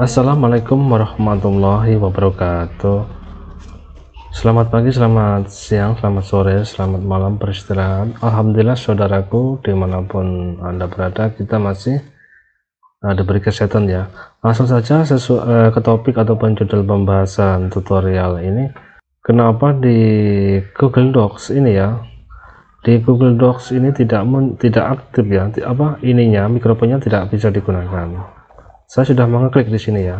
Assalamualaikum warahmatullahi wabarakatuh Selamat pagi, selamat siang, selamat sore, selamat malam peristirahat Alhamdulillah saudaraku dimanapun anda berada kita masih ada eh, diberi kesehatan ya Langsung saja sesu- eh, ke topik ataupun judul pembahasan tutorial ini Kenapa di Google Docs ini ya di Google Docs ini tidak men, tidak aktif ya apa ininya mikrofonnya tidak bisa digunakan saya sudah mengklik di sini ya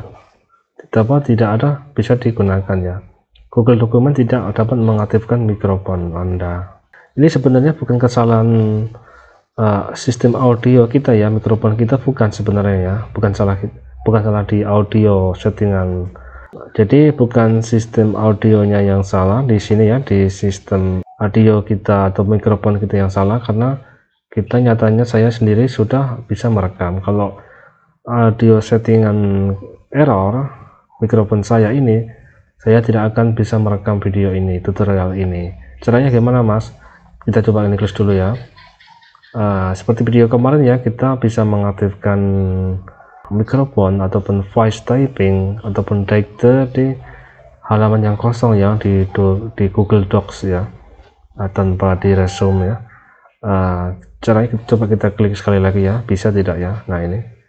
dapat tidak ada bisa digunakan ya Google Dokumen tidak dapat mengaktifkan mikrofon Anda ini sebenarnya bukan kesalahan uh, sistem audio kita ya mikrofon kita bukan sebenarnya ya bukan salah bukan salah di audio settingan jadi bukan sistem audionya yang salah di sini ya di sistem audio kita atau mikrofon kita yang salah karena kita nyatanya saya sendiri sudah bisa merekam kalau audio settingan error mikrofon saya ini saya tidak akan bisa merekam video ini tutorial ini caranya gimana mas kita coba ini close dulu ya uh, seperti video kemarin ya kita bisa mengaktifkan mikrofon ataupun voice typing ataupun dicter di halaman yang kosong ya di, di Google Docs ya uh, tanpa di resume ya uh, caranya coba kita klik sekali lagi ya bisa tidak ya nah ini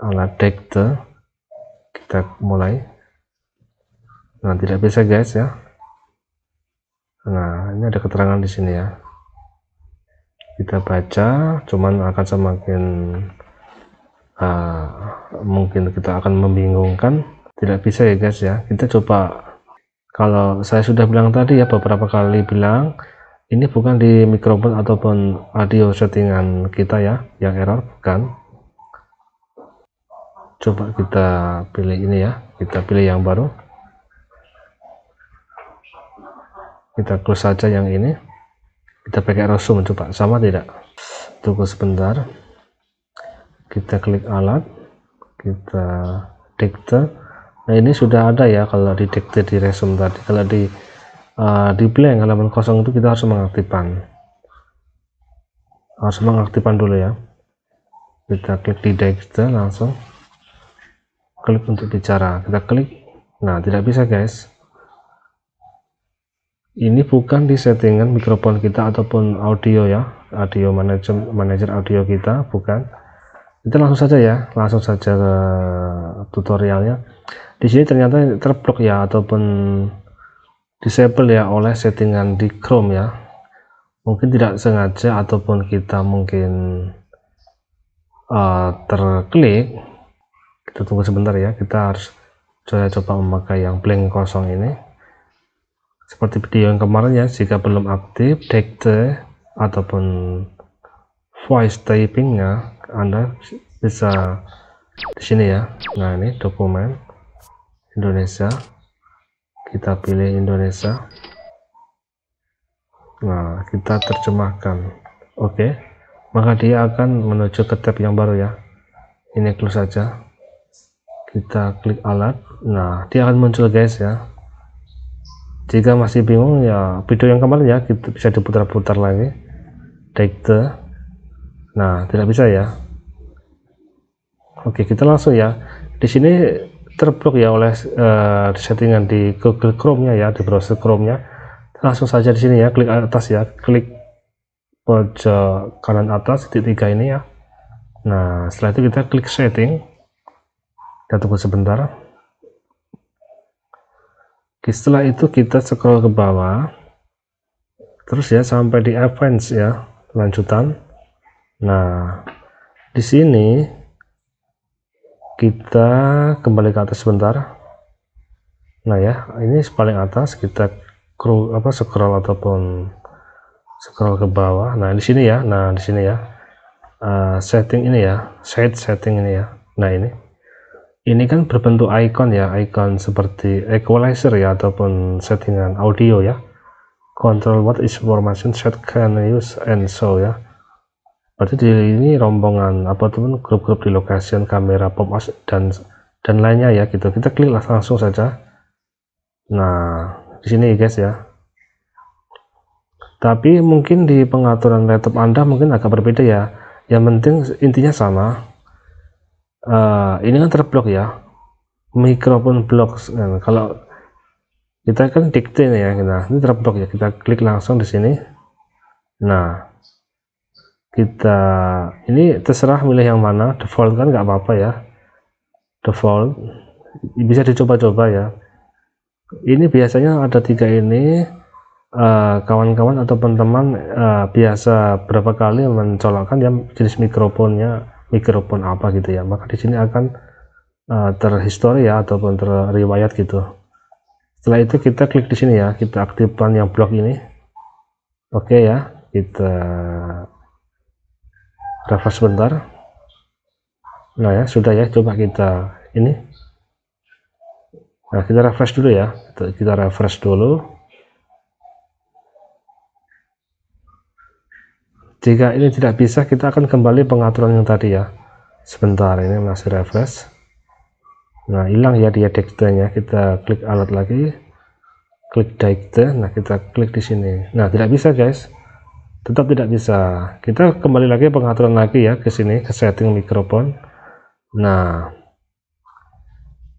ala tekte kita mulai nah tidak bisa guys ya nah ini ada keterangan di sini ya kita baca cuman akan semakin uh, mungkin kita akan membingungkan tidak bisa ya guys ya kita coba kalau saya sudah bilang tadi ya beberapa kali bilang ini bukan di mikrofon ataupun audio settingan kita ya yang error bukan coba kita pilih ini ya kita pilih yang baru kita close saja yang ini kita pakai rosum coba sama tidak tunggu sebentar kita klik alat kita dikte nah ini sudah ada ya kalau di dikte di resume tadi kalau di uh, di blank halaman kosong itu kita harus mengaktifkan harus mengaktifkan dulu ya kita klik di dikte langsung klik untuk bicara kita klik nah tidak bisa guys ini bukan di settingan mikrofon kita ataupun audio ya audio manager manager audio kita bukan kita langsung saja ya langsung saja ke tutorialnya di sini ternyata terblok ya ataupun disable ya oleh settingan di Chrome ya mungkin tidak sengaja ataupun kita mungkin uh, terklik kita tunggu sebentar ya kita harus saya coba memakai yang blank kosong ini seperti video yang kemarin ya jika belum aktif dictate ataupun voice typingnya Anda bisa di sini ya nah ini dokumen Indonesia kita pilih Indonesia nah kita terjemahkan oke okay. maka dia akan menuju ke tab yang baru ya ini close saja kita klik alat nah dia akan muncul guys ya jika masih bingung ya video yang kemarin ya kita bisa diputar-putar lagi take nah tidak bisa ya oke kita langsung ya di sini terblok ya oleh uh, settingan di Google Chrome-nya ya di browser Chrome-nya langsung saja di sini ya klik atas ya klik pojok kanan atas titik tiga ini ya Nah, setelah itu kita klik setting kita tunggu sebentar Oke, setelah itu kita scroll ke bawah terus ya sampai di advance ya lanjutan nah di sini kita kembali ke atas sebentar nah ya ini paling atas kita scroll apa scroll ataupun scroll ke bawah nah di sini ya nah di sini ya uh, setting ini ya set setting ini ya nah ini ini kan berbentuk icon ya, icon seperti equalizer ya ataupun settingan audio ya. Control what is formation set can use and so ya. Berarti di ini rombongan apa teman grup-grup di location kamera pop up dan dan lainnya ya gitu. Kita klik langsung saja. Nah, di sini guys ya. Tapi mungkin di pengaturan laptop Anda mungkin agak berbeda ya. Yang penting intinya sama uh, ini kan terblok ya mikrofon blok nah, kalau kita kan dikte ya nah ini terblok ya kita klik langsung di sini nah kita ini terserah milih yang mana default kan nggak apa-apa ya default bisa dicoba-coba ya ini biasanya ada tiga ini eh, kawan-kawan uh, atau teman-teman uh, biasa berapa kali mencolokkan ya jenis mikrofonnya mikrofon apa gitu ya maka di sini akan uh, eh, terhistori ya ataupun terriwayat gitu setelah itu kita klik di sini ya kita aktifkan yang blok ini oke okay, ya kita refresh sebentar nah ya sudah ya coba kita ini nah kita refresh dulu ya kita refresh dulu jika ini tidak bisa kita akan kembali pengaturan yang tadi ya sebentar ini masih refresh nah hilang ya dia diktenya kita klik alat lagi klik dikte nah kita klik di sini nah tidak bisa guys tetap tidak bisa kita kembali lagi pengaturan lagi ya ke sini ke setting mikrofon nah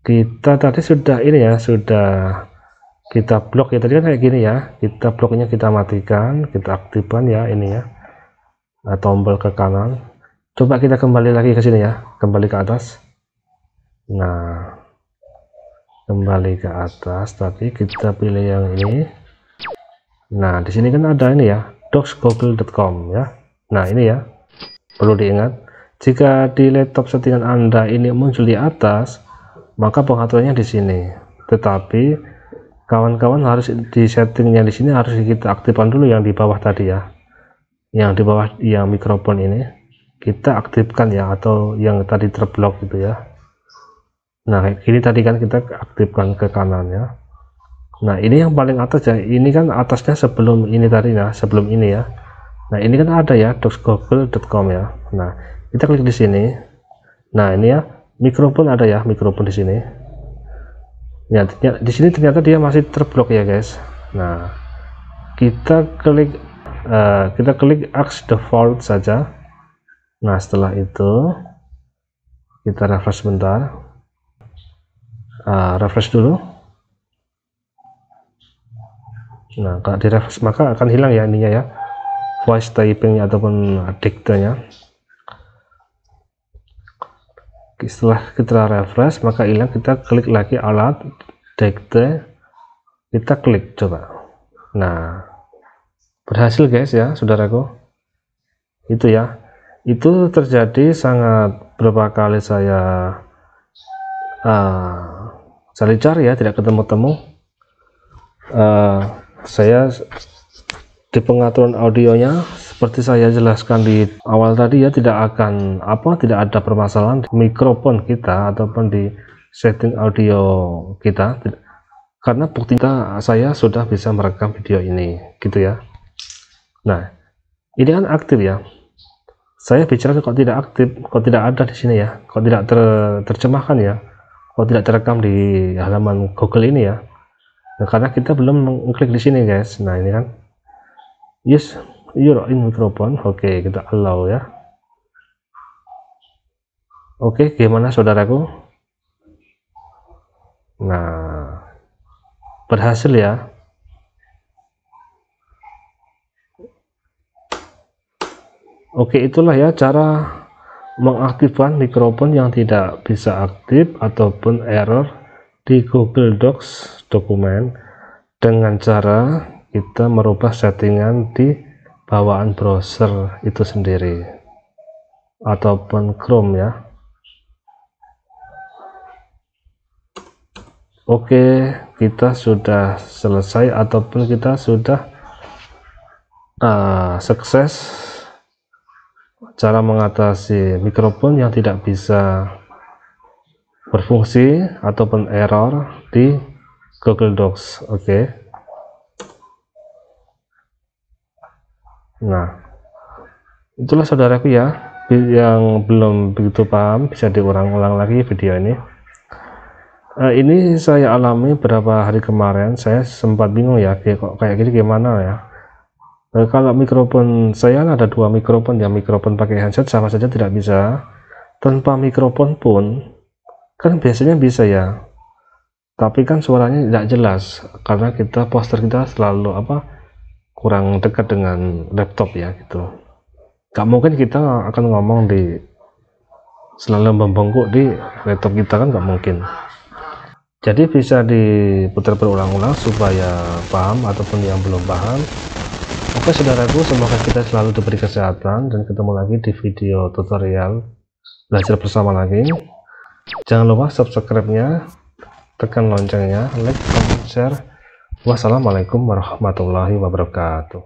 kita tadi sudah ini ya sudah kita blok ya tadi kan kayak gini ya kita bloknya kita matikan kita aktifkan ya ini ya nah, tombol ke kanan coba kita kembali lagi ke sini ya kembali ke atas nah kembali ke atas tapi kita pilih yang ini nah di sini kan ada ini ya docsgoogle.com ya nah ini ya perlu diingat jika di laptop settingan anda ini muncul di atas maka pengaturannya di sini tetapi kawan-kawan harus di settingnya di sini harus kita aktifkan dulu yang di bawah tadi ya yang di bawah yang mikrofon ini kita aktifkan ya atau yang tadi terblok gitu ya nah ini tadi kan kita aktifkan ke kanan ya nah ini yang paling atas ya ini kan atasnya sebelum ini tadi nah sebelum ini ya nah ini kan ada ya docs.google.com ya nah kita klik di sini nah ini ya mikrofon ada ya mikrofon di sini ya di sini ternyata dia masih terblok ya guys nah kita klik Eh, kita klik ask default saja nah setelah itu kita refresh sebentar, uh, refresh dulu nah kalau di refresh maka akan hilang ya ininya ya voice typing ataupun diktenya setelah kita refresh maka hilang kita klik lagi alat dikte kita klik coba nah berhasil guys ya saudaraku itu ya itu terjadi sangat berapa kali saya uh, eh, saya cari ya tidak ketemu-temu uh, saya di pengaturan audionya seperti saya jelaskan di awal tadi ya tidak akan apa tidak ada permasalahan di mikrofon kita ataupun di setting audio kita karena bukti saya sudah bisa merekam video ini gitu ya Nah, ini kan aktif ya. Saya bicara kok tidak aktif, kok tidak ada di sini ya, kok tidak ter, terjemahkan ya, kok tidak terekam di halaman Google ini ya. Nah, karena kita belum mengklik di sini guys. Nah ini kan, yes, your in microphone. Oke, okay, kita allow ya. Oke, okay, gimana saudaraku? Nah, berhasil ya. Oke, itulah ya cara mengaktifkan mikrofon yang tidak bisa aktif ataupun error di Google Docs dokumen dengan cara kita merubah settingan di bawaan browser itu sendiri ataupun Chrome ya. Oke, kita sudah selesai ataupun kita sudah uh, sukses cara mengatasi mikrofon yang tidak bisa berfungsi ataupun error di Google Docs oke okay. nah itulah saudaraku ya yang belum begitu paham bisa diulang-ulang lagi video ini uh, ini saya alami beberapa hari kemarin saya sempat bingung ya kayak, kayak gini gimana ya Nah, kalau mikrofon saya ada dua mikrofon ya mikrofon pakai handset sama saja tidak bisa tanpa mikrofon pun kan biasanya bisa ya tapi kan suaranya tidak jelas karena kita poster kita selalu apa kurang dekat dengan laptop ya gitu gak mungkin kita akan ngomong di selalu membengkuk di laptop kita kan gak mungkin jadi bisa diputar berulang-ulang supaya paham ataupun yang belum paham Oke saudaraku, semoga kita selalu diberi kesehatan dan ketemu lagi di video tutorial belajar bersama lagi. Jangan lupa subscribe-nya, tekan loncengnya, like, comment, share. Wassalamualaikum warahmatullahi wabarakatuh.